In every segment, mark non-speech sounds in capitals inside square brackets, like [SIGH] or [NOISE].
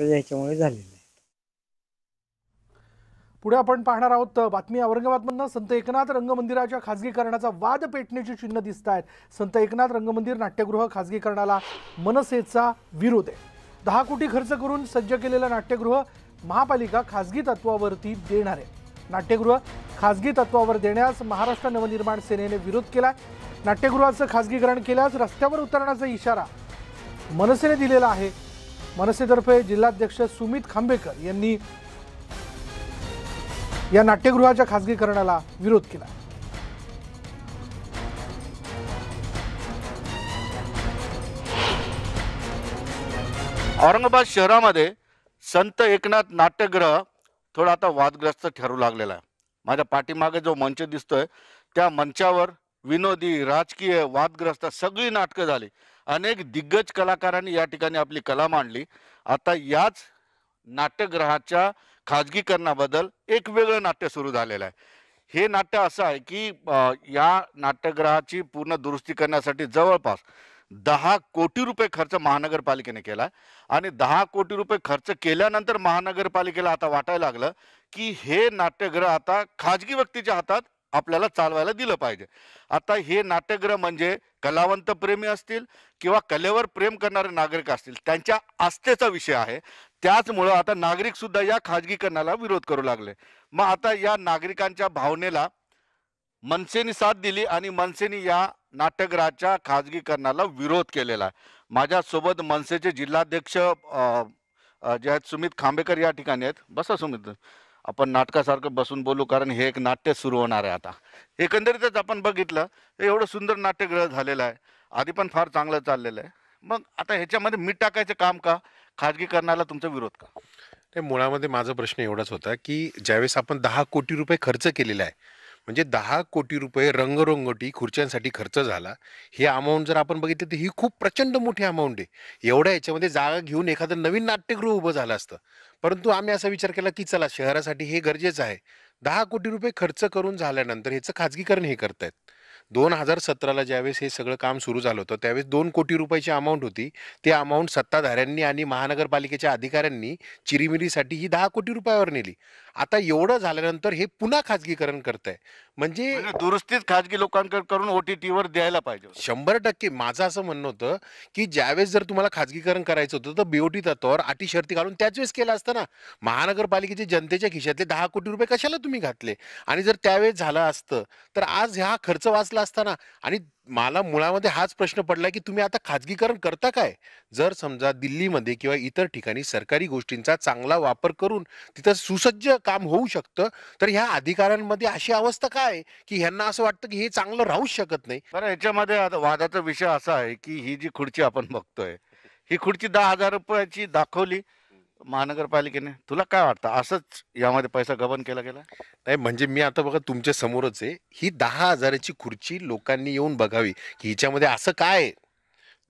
याच्यामुळे झालेलं आहे पुढे आपण पाहणार आहोत बातमी औरंगाबादमधनं संत एकनाथ रंगमंदिराच्या खाजगीकरणाचा वाद पेटण्याची चिन्ह दिसत आहेत संत एकनाथ रंगमंदिर नाट्यगृह खाजगीकरणाला मनसेचा विरोध आहे दहा कोटी खर्च करून सज्ज केलेलं नाट्यगृह महापालिका खाजगी तत्वावरती देणार आहे नाट्यगृह खाजगी तत्वावर देण्यास महाराष्ट्र नवनिर्माण सेनेने विरोध केलाय नाट्यगृहाचं खासगीकरण केल्यास रस्त्यावर उतरण्याचा इशारा मनसेने दिलेला आहे मनसेतर्फे जिल्हाध्यक्ष सुमित खांबेकर यांनी या नाट्यगृहाच्या खासगीकरणाला विरोध केला औरंगाबाद शहरामध्ये संत एकनाथ नाट्यगृह थोडा आता वादग्रस्त ठरू लागलेला आहे माझ्या पाठीमागे जो मंच दिसतोय त्या मंचावर विनोदी राजकीय वादग्रस्त सगळी नाटकं झाली अनेक दिग्गज कलाकारांनी या ठिकाणी आपली कला मांडली आता याच नाट्यगृहाच्या खाजगीकरणाबद्दल एक वेगळं नाट्य सुरू झालेलं आहे हे नाट्य असं आहे की या नाट्यग्रहाची पूर्ण दुरुस्ती करण्यासाठी जवळपास दहा कोटी रुपये खर्च महानगरपालिकेने केला आणि दहा कोटी रुपये खर्च केल्यानंतर महानगरपालिकेला आता वाटायला लागलं की हे नाट्यगृह आता खाजगी व्यक्तीच्या हातात आपल्याला चालवायला दिलं पाहिजे आता हे नाट्यग्रह म्हणजे कलावंत प्रेमी असतील किंवा कलेवर प्रेम करणारे नागरिक असतील त्यांच्या आस्थेचा विषय आहे त्याचमुळं आता नागरिक सुद्धा या खाजगीकरणाला विरोध करू लागले मग आता या नागरिकांच्या भावनेला मनसेनी साथ दिली आणि मनसेनी या नाट्यग्रहाच्या खाजगीकरणाला विरोध केलेला आहे माझ्यासोबत मनसेचे जिल्हाध्यक्ष जे आहेत सुमित खांबेकर या ठिकाणी आहेत बसा सुमित आपण नाटकासारखं बसून बोलू कारण हे एक नाट्य सुरू होणार आहे आता एकंदरीतच आपण बघितलं एवढं सुंदर नाट्यग्रह झालेलं आहे आधी पण फार चांगलं चाललेलं आहे मग आता ह्याच्यामध्ये मीठ टाकायचं काम का खाजगीकरणाला तुमचा विरोध का ते मुळामध्ये माझा प्रश्न एवढाच होता की ज्यावेळेस आपण दहा कोटी रुपये खर्च केलेला आहे म्हणजे दहा कोटी रुपये रंगरंगोटी खुर्च्यांसाठी खर्च झाला हे अमाऊंट जर आपण बघितली तर ही खूप प्रचंड मोठी अमाऊंट आहे एवढ्या याच्यामध्ये जागा घेऊन एखादं नवीन नाट्यगृह उभं झालं असतं परंतु आम्ही असा विचार केला की चला शहरासाठी हे गरजेचं आहे दहा कोटी रुपये खर्च करून झाल्यानंतर ह्याचं खाजगीकरण हे करतायत दोन हजार सतराला ज्यावेळेस हे सगळं काम सुरू झालं होतं त्यावेळेस दोन कोटी रुपयाची अमाऊंट होती ती अमाऊंट सत्ताधाऱ्यांनी आणि महानगरपालिकेच्या अधिकाऱ्यांनी चिरीमिरीसाठी ही दहा कोटी रुपयावर नेली आता एवढं झाल्यानंतर हे पुन्हा खाजगीकरण करत आहे म्हणजे, म्हणजे दुरुस्तीत खाजगी लोकांकडे करून ओटीटी वर द्यायला पाहिजे शंभर टक्के माझं असं म्हणणं होतं की ज्यावेळेस जर तुम्हाला खाजगीकरण करायचं होतं तर बीओटी तत्वावर अटी शर्ती घालून त्याच वेळेस केलं असताना ना महानगरपालिकेचे जनतेच्या खिशातले दहा कोटी रुपये कशाला तुम्ही घातले आणि जर त्यावेळेस झालं असतं तर आज हा खर्च वाचला असताना आणि मला मुळामध्ये हाच प्रश्न पडला की तुम्ही आता खाजगीकरण करता काय जर समजा दिल्लीमध्ये किंवा इतर ठिकाणी सरकारी गोष्टींचा चांगला वापर करून तिथं सुसज्ज काम होऊ शकतं तर ह्या अधिकाऱ्यांमध्ये अशी अवस्था काय की ह्यांना असं वाटतं की हे चांगलं राहूच शकत नाही बरं याच्यामध्ये वादाचा विषय असा आहे की ही जी खुर्ची आपण बघतोय ही खुर्ची दहा हजार रुपयाची दाखवली महानगरपालिकेने तुला काय वाटतं असंच यामध्ये पैसा गबन केला गेला नाही म्हणजे मी आता बघा तुमच्या समोरच आहे ही दहा हजाराची खुर्ची लोकांनी येऊन बघावी की हिच्यामध्ये असं काय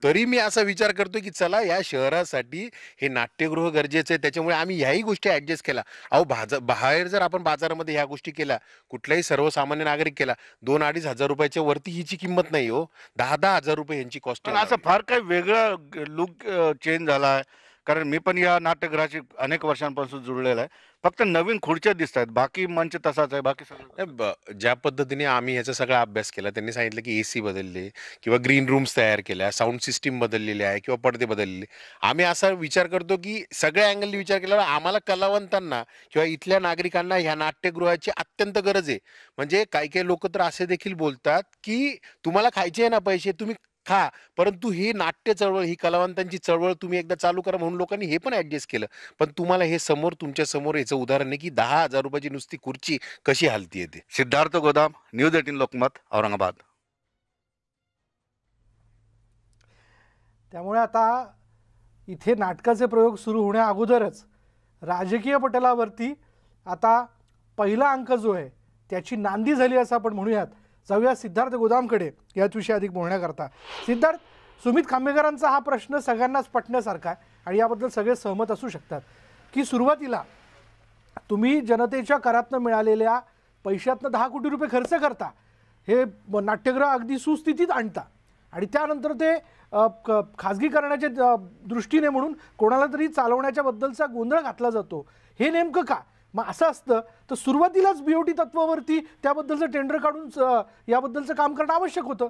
तरी मी असा विचार करतो की चला या शहरासाठी हे नाट्यगृह गरजेचं आहे त्याच्यामुळे आम्ही ह्याही गोष्टी ॲडजस्ट केला अहो भाज बाहेर जर आपण बाजारामध्ये ह्या गोष्टी केल्या कुठलाही सर्वसामान्य नागरिक केला दोन अडीच हजार रुपयाच्या वरती हिची किंमत नाही हो दहा दहा हजार रुपये यांची कॉस्ट असं फार काही वेगळं लुक चेंज झाला आहे कारण मी पण या नाट्यगृहाशी अनेक वर्षांपासून जुळलेला आहे फक्त नवीन खुर्च्या दिसत आहेत बाकी मंच तसाच आहे बाकी सगळं ज्या पद्धतीने आम्ही याचा सगळा अभ्यास केला त्यांनी सांगितलं की ए सी बदलली किंवा ग्रीन रूम्स तयार केल्या साऊंड सिस्टीम बदललेली आहे किंवा पडदे बदललेले आम्ही असा विचार करतो की सगळ्या अँगलने विचार केल्यावर आम्हाला कलावंतांना किंवा इथल्या नागरिकांना ह्या नाट्यगृहाची अत्यंत गरज आहे म्हणजे काही काही लोक तर असे देखील बोलतात की तुम्हाला खायचे ना पैसे तुम्ही खा परंतु ही नाट्य चळवळ ही कलावंतांची चळवळ तुम्ही एकदा चालू करा म्हणून लोकांनी हे पण ऍडजस्ट केलं पण तुम्हाला हे समोर तुमच्या समोर याचं उदाहरण आहे की दहा हजार रुपयाची नुसती खुर्ची कशी हालती येते सिद्धार्थ गोदाम न्यूज एटीन लोकमत औरंगाबाद त्यामुळे आता इथे नाटकाचे प्रयोग सुरू होण्या अगोदरच राजकीय पटलावरती आता पहिला अंक जो आहे त्याची नांदी झाली असं आपण म्हणूयात जाऊया सिद्धार्थ गोदामकडे याच विषयी अधिक बोलण्याकरता सिद्धार्थ सुमित खांबेकरांचा हा प्रश्न सगळ्यांनाच पटण्यासारखा आहे आणि याबद्दल सगळे सहमत असू शकतात की सुरुवातीला तुम्ही जनतेच्या करातनं मिळालेल्या पैशातनं दहा कोटी रुपये खर्च करता हे नाट्यग्रह अगदी सुस्थितीत आणता आणि त्यानंतर ते खाजगी दृष्टीने म्हणून कोणाला तरी चालवण्याच्या बद्दलचा गोंधळ घातला जातो हे नेमकं का मग असं असतं तर सुरुवातीलाच बीओटी तत्वावरती त्याबद्दलचं टेंडर काढून याबद्दलचं काम करणं आवश्यक होतं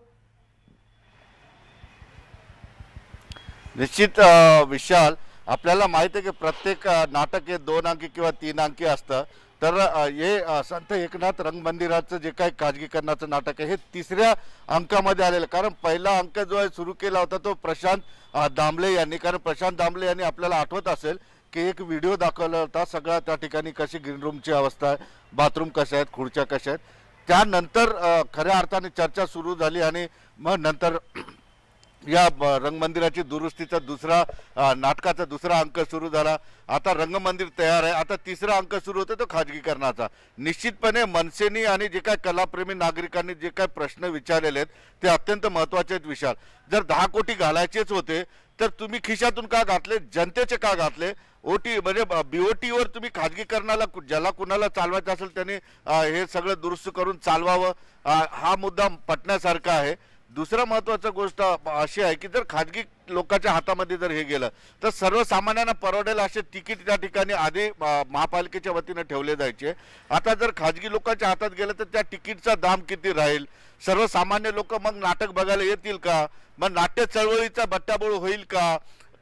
निश्चित विशाल आपल्याला माहित आहे की प्रत्येक नाटक हे दोन अंकी किंवा तीन अंकी असतं तर हे संत एकनाथ रंगमंदिराचं जे काही खाजगीकरणाचं नाटक आहे हे तिसऱ्या अंकामध्ये आलेलं कारण पहिला अंक जो आहे सुरू केला होता तो प्रशांत दामले यांनी कारण प्रशांत दामले यांनी आपल्याला आठवत असेल की एक व्हिडिओ दाखवला होता सगळा त्या ठिकाणी कशी ग्रीन रूमची अवस्था आहे बाथरूम कशा आहेत खुर्च्या कशा आहेत त्यानंतर खऱ्या अर्थाने चर्चा सुरू झाली आणि मग नंतर [CLEARS THROAT] या रंगमंदिराची दुरुस्तीचा दुसरा नाटकाचा दुसरा अंक सुरू झाला आता रंगमंदिर तयार आहे आता तिसरा अंक सुरू होतो तो खाजगीकरणाचा निश्चितपणे मनसेनी आणि जे काय कलाप्रेमी नागरिकांनी जे काय प्रश्न विचारलेले आहेत ते अत्यंत महत्त्वाचे आहेत विशाल जर दहा कोटी घालायचेच होते तर तुम्ही खिशातून का घातले जनतेचे का घातले ओटी म्हणजे वर तुम्ही खाजगीकरणाला ज्याला कुणाला चालवायचं असेल त्याने हे सगळं दुरुस्त करून चालवावं हा मुद्दा पटण्यासारखा आहे दुसरा महत्त्वाचा गोष्ट अशी आहे की जर खाजगी लोकांच्या हातामध्ये जर हे गेलं तर सर्वसामान्यांना परवडेल असे तिकीट त्या ठिकाणी आधी महापालिकेच्या वतीनं ठेवले जायचे आता जर खाजगी लोकांच्या हातात गेलं तर त्या तिकीटचा दाम किती राहील सर्वसामान्य लोक मग नाटक बघायला येतील का मग नाट्य चळवळीचा बट्टाबोळ होईल का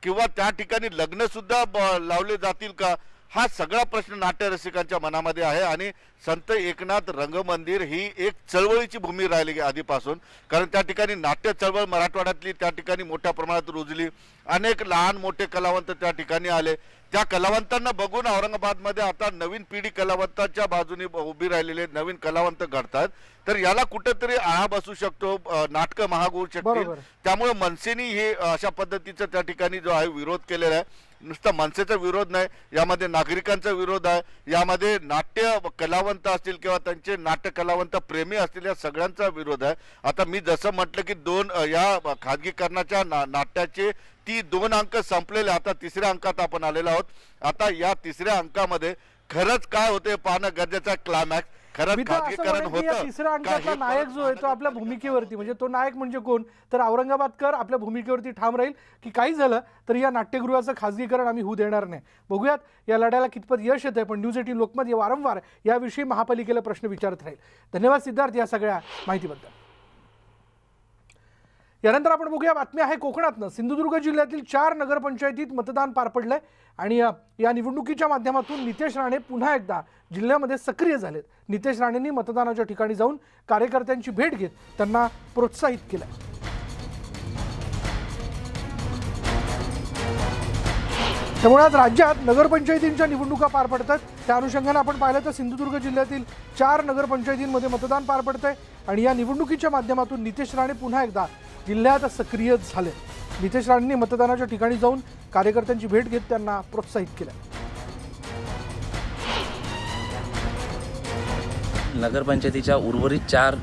किंवा त्या ठिकाणी लग्न सुद्धा लावले जातील का हा सगळा प्रश्न नाट्य रसिकांच्या मनामध्ये आहे आणि संत एकनाथ रंगमंदिर ही एक चळवळीची भूमी राहिली आधीपासून कारण त्या ठिकाणी नाट्य चळवळ मराठवाड्यातली त्या ठिकाणी मोठ्या प्रमाणात रुजली अनेक लहान मोठे कलावंत त्या ठिकाणी आले त्या कलावंतांना बघून औरंगाबादमध्ये आता नवीन पिढी कलावंतांच्या बाजूने उभी राहिलेले नवीन कलावंत घडतात तर याला कुठेतरी आळा बसू शकतो नाटकं महाग होऊ शकतील त्यामुळे मनसेनी हे अशा पद्धतीचा त्या ठिकाणी जो आहे विरोध केलेला आहे नुसतं मनसेचा विरोध नाही यामध्ये नागरिकांचा विरोध आहे यामध्ये नाट्य कलावंत असतील किंवा त्यांचे नाट्यकलावंत कलावंत प्रेमी असतील या सगळ्यांचा विरोध आहे आता मी जसं म्हटलं की दोन या खाजगीकरणाच्या ना नाट्याचे ती दोन अंक संपलेले आता तिसऱ्या अंकात आपण आलेलो आहोत आता या तिसऱ्या अंकामध्ये खरंच काय होते पाहणं गरजेचं क्लायमॅक्स खरं तिसऱ्या नायक जो आहे तो आपल्या भूमिकेवरती म्हणजे तो नायक म्हणजे कोण तर औरंगाबादकर आपल्या भूमिकेवरती ठाम राहील की काही झालं तर या नाट्यगृहाचं खाजगीकरण आम्ही होऊ देणार नाही बघूयात या लढ्याला कितपत यश येत आहे पण न्यूज एटीन लोकमत या वारंवार याविषयी महापालिकेला प्रश्न विचारत राहील धन्यवाद सिद्धार्थ या सगळ्या माहितीबद्दल यानंतर आपण बघूया बातमी आहे कोकणातनं सिंधुदुर्ग जिल्ह्यातील चार नगरपंचायतीत मतदान पार पडलंय आणि या निवडणुकीच्या माध्यमातून नितेश राणे पुन्हा एकदा जिल्ह्यामध्ये सक्रिय झालेत नितेश राणेंनी मतदानाच्या ठिकाणी जाऊन कार्यकर्त्यांची भेट घेत त्यांना प्रोत्साहित केलं त्यामुळे आज राज्यात नगरपंचायतींच्या निवडणुका पार पडतात त्या अनुषंगाने आपण पाहिलं तर सिंधुदुर्ग जिल्ह्यातील चार नगरपंचायतींमध्ये मतदान पार पडतंय आणि या निवडणुकीच्या माध्यमातून नितेश राणे पुन्हा एकदा जिल्ह्यात सक्रिय झाले नितेश राणेंनी मतदानाच्या ठिकाणी जाऊन कार्यकर्त्यांची भेट घेत त्यांना प्रोत्साहित केलं नगरपंचायतीच्या उर्वरित चार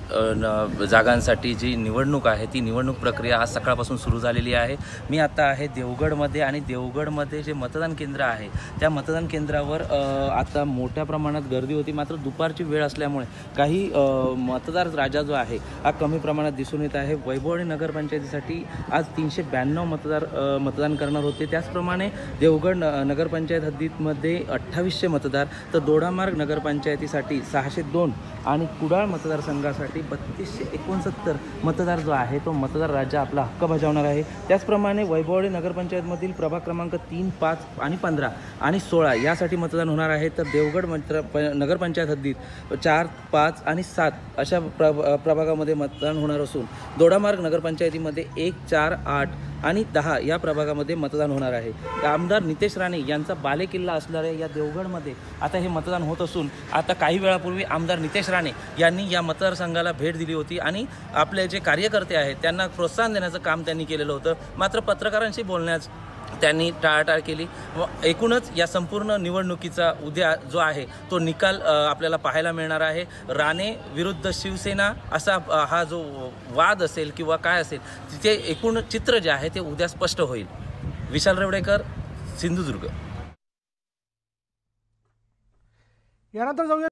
जागांसाठी जी निवडणूक आहे ती निवडणूक प्रक्रिया आज सकाळपासून सुरू झालेली आहे मी आता आहे देवगडमध्ये आणि देवगडमध्ये जे मतदान केंद्र आहे त्या मतदान केंद्रावर आता मोठ्या प्रमाणात गर्दी होती मात्र दुपारची वेळ असल्यामुळे काही मतदार राजा जो आहे हा कमी प्रमाणात दिसून येत आहे वैभवणी नगरपंचायतीसाठी आज तीनशे ब्याण्णव मतदार मतदान करणार होते त्याचप्रमाणे देवगड न नगरपंचायत हद्दीतमध्ये अठ्ठावीसशे मतदार तर दोडामार्ग नगरपंचायतीसाठी सहाशे दोन आणि कुडाळ मतदारसंघासाठी बत्तीसशे एकोणसत्तर मतदार जो आहे तो मतदार राज्य आपला हक्क बजावणार आहे त्याचप्रमाणे वैभववाडी नगरपंचायतमधील प्रभाग क्रमांक तीन पाच आणि पंधरा आणि सोळा यासाठी मतदान होणार आहे तर देवगड प नगरपंचायत हद्दीत चार पाच आणि सात अशा प्रभागामध्ये मतदान होणार असून दोडामार्ग नगरपंचायतीमध्ये एक चार आठ आणि दहा या प्रभागामध्ये मतदान होणार आहे आमदार नितेश राणे यांचा बालेकिल्ला असणाऱ्या या देवगडमध्ये आता हे मतदान होत असून आता काही वेळापूर्वी आमदार नितेश राणे यांनी या मतदारसंघाला भेट दिली होती आणि आपले जे कार्यकर्ते आहेत त्यांना प्रोत्साहन देण्याचं काम त्यांनी केलेलं होतं मात्र पत्रकारांशी बोलण्यास त्यांनी टाळाटाळ केली व एकूणच या संपूर्ण निवडणुकीचा उद्या जो आहे तो निकाल आपल्याला पाहायला मिळणार आहे राणे विरुद्ध शिवसेना असा हा जो वाद असेल किंवा काय असेल तिथे एकूण चित्र जे आहे ते उद्या स्पष्ट होईल विशाल रेवडेकर सिंधुदुर्ग यानंतर जाऊया